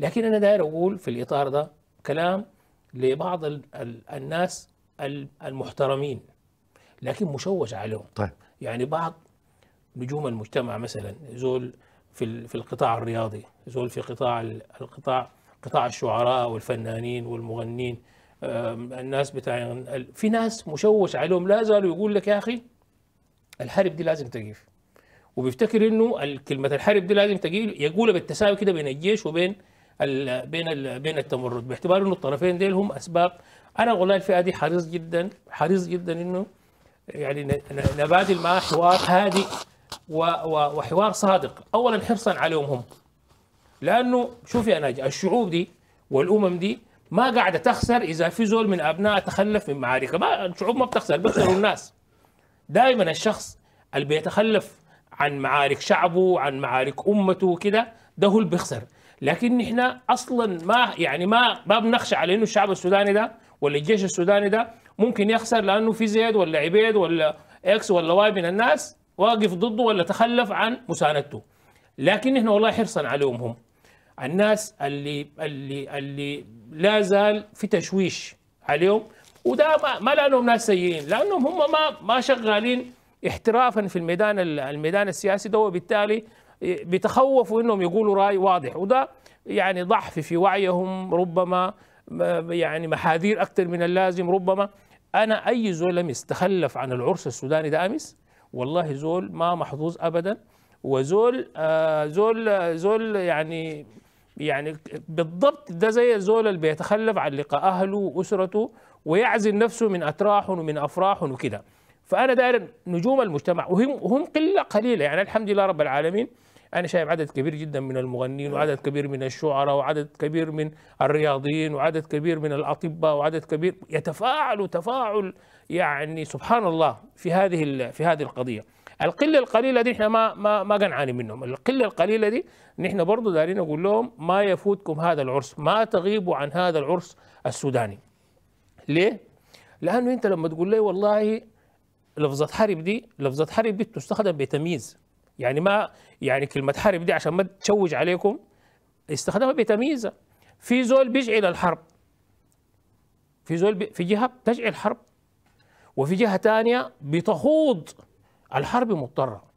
لكن أنا داير أقول في الإطار ده كلام لبعض الـ الـ الناس المحترمين لكن مشوش عليهم طيب. يعني بعض نجوم المجتمع مثلا زول في في القطاع الرياضي زول في قطاع القطاع قطاع الشعراء والفنانين والمغنين الناس بتاع في ناس مشوش عليهم لا زالوا يقول لك يا اخي الحرب دي لازم تقيف وبيفتكر انه كلمه الحرب دي لازم تقيل يقولها بالتساوي كده بين الجيش وبين بين بين التمرد باعتبار انه الطرفين ديل هم اسباب انا والله الفئه دي حريص جدا حريص جدا انه يعني نبادل معاه حوار هادئ وحوار صادق اولا حرصا عليهم هم لانه شوفي ناجي الشعوب دي والامم دي ما قاعده تخسر اذا في زول من ابناء تخلف من معاركها ما الشعوب ما بتخسر بيخسروا الناس دائما الشخص اللي بيتخلف عن معارك شعبه عن معارك امته وكده ده هو اللي بيخسر لكن نحن اصلا ما يعني ما ما بنخشى على انه الشعب السوداني ده ولا الجيش السوداني ده ممكن يخسر لانه في زيد ولا عبيد ولا اكس ولا واي من الناس واقف ضده ولا تخلف عن مساندته لكن نحن والله حرصا عليهم هم الناس اللي اللي اللي لا زال في تشويش عليهم وده ما, ما لانهم ناس سيئين لانهم هم ما ما شغالين احترافا في الميدان الميدان السياسي ده وبالتالي بيتخوفوا انهم يقولوا راي واضح وده يعني ضعف في وعيهم ربما يعني محاذير اكثر من اللازم ربما انا اي زول لم تخلف عن العرس السوداني ده امس والله زول ما محظوظ ابدا وزول آه، زول زول يعني يعني بالضبط ده زي الزول اللي بيتخلف عن لقاء اهله واسرته ويعزل نفسه من اتراح ومن افراح وكده فانا دائما نجوم المجتمع وهم هم قله قليله يعني الحمد لله رب العالمين انا شايف عدد كبير جدا من المغنيين نعم. وعدد كبير من الشعراء وعدد كبير من الرياضيين وعدد كبير من الاطباء وعدد كبير يتفاعلوا تفاعل يعني سبحان الله في هذه في هذه القضيه القله القليله دي احنا ما ما ما قنعاني منهم القله القليله دي نحن برضه دارين نقول لهم ما يفوتكم هذا العرس ما تغيبوا عن هذا العرس السوداني ليه لانه انت لما تقول لي والله لفظه حرب دي لفظه حرب دي بتستخدم بتمييز يعني ما يعني كلمه حرب دي عشان ما تشوج عليكم استخدمها بتمييزة في زول بيشعل الحرب في زول بي في جهه بتجعل الحرب وفي جهه ثانيه بتخوض الحرب مضطره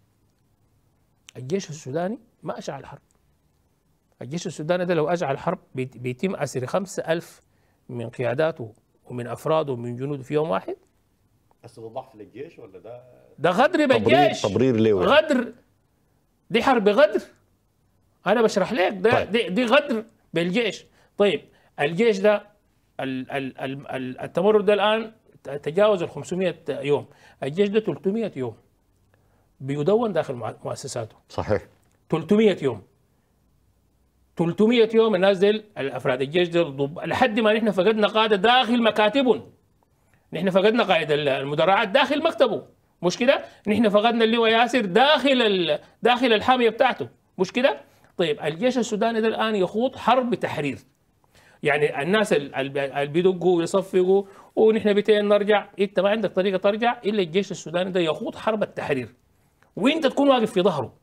الجيش السوداني ما اشعل الحرب الجيش السوداني ده لو اشعل الحرب بيتم اسر 5000 من قياداته ومن افراده ومن جنوده في يوم واحد بس ضعف للجيش ولا ده ده غدر بالجيش تبرير ليه غدر دي حرب غدر انا بشرح لك ده طيب. دي, دي غدر بالجيش طيب الجيش ده ال ال ال التمرد ده الان تجاوز ال 500 يوم الجيش ده 300 يوم بيدون داخل مؤسساته صحيح 300 يوم 300 يوم الناس دي الافراد الجيش دي لحد ما نحن فقدنا قاده داخل مكاتبهم نحن فقدنا قائد المدرعات داخل مكتبه مش كده؟ نحن فقدنا اللواء ياسر داخل داخل الحاميه بتاعته مش كده؟ طيب الجيش السوداني ده الان يخوض حرب تحرير يعني الناس اللي بيدقوا ويصفقوا ونحن بيتين نرجع انت ما عندك طريقه ترجع الا الجيش السوداني ده يخوض حرب التحرير وانت تكون واقف في ظهره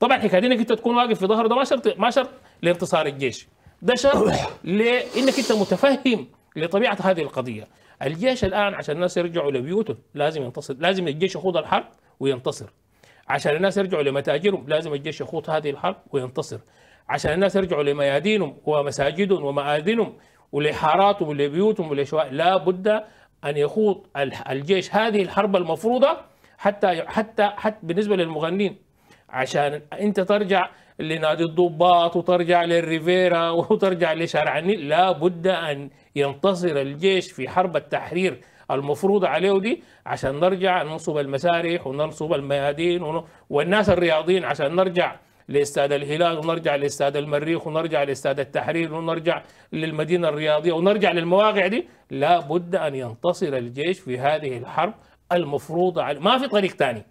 طبعا حكايه انك انت تكون واقف في ظهره ده ما شرط ما شرط لانتصار الجيش ده شرط لانك انت متفهم لطبيعه هذه القضيه الجيش الان عشان الناس يرجعوا لبيوتهم لازم ينتصر لازم الجيش يخوض الحرب وينتصر عشان الناس يرجعوا لمتاجرهم لازم الجيش يخوض هذه الحرب وينتصر عشان الناس يرجعوا لميادينهم ومساجدهم ومآذنهم ولحاراتهم ولبيوتهم ولشوائ لا بد ان يخوض الجيش هذه الحرب المفروضه حتى حتى حتى بالنسبه للمغنين عشان انت ترجع لنادي الضباط وترجع للريفيرا وترجع لشارع النيل لابد أن ينتصر الجيش في حرب التحرير المفروضة عليه دي عشان نرجع ننصب المسارح وننصب الميادين والناس الرياضيين عشان نرجع لاستاد الهلال ونرجع لاستاد المريخ ونرجع لاستاد التحرير ونرجع للمدينة الرياضية ونرجع للمواقع دي لابد أن ينتصر الجيش في هذه الحرب المفروضة عليه ما في طريق ثاني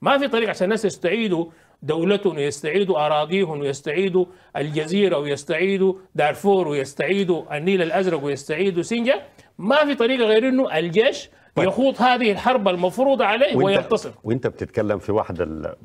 ما في طريق عشان الناس يستعيدوا دولتهم ويستعيدوا أراضيهم ويستعيدوا الجزيرة ويستعيدوا دارفور ويستعيدوا النيل الأزرق ويستعيدوا سنجا ما في طريقة غير أنه الجيش طيب. يخوض هذه الحرب المفروضة عليه وينتصر وانت بتتكلم في واحد ال...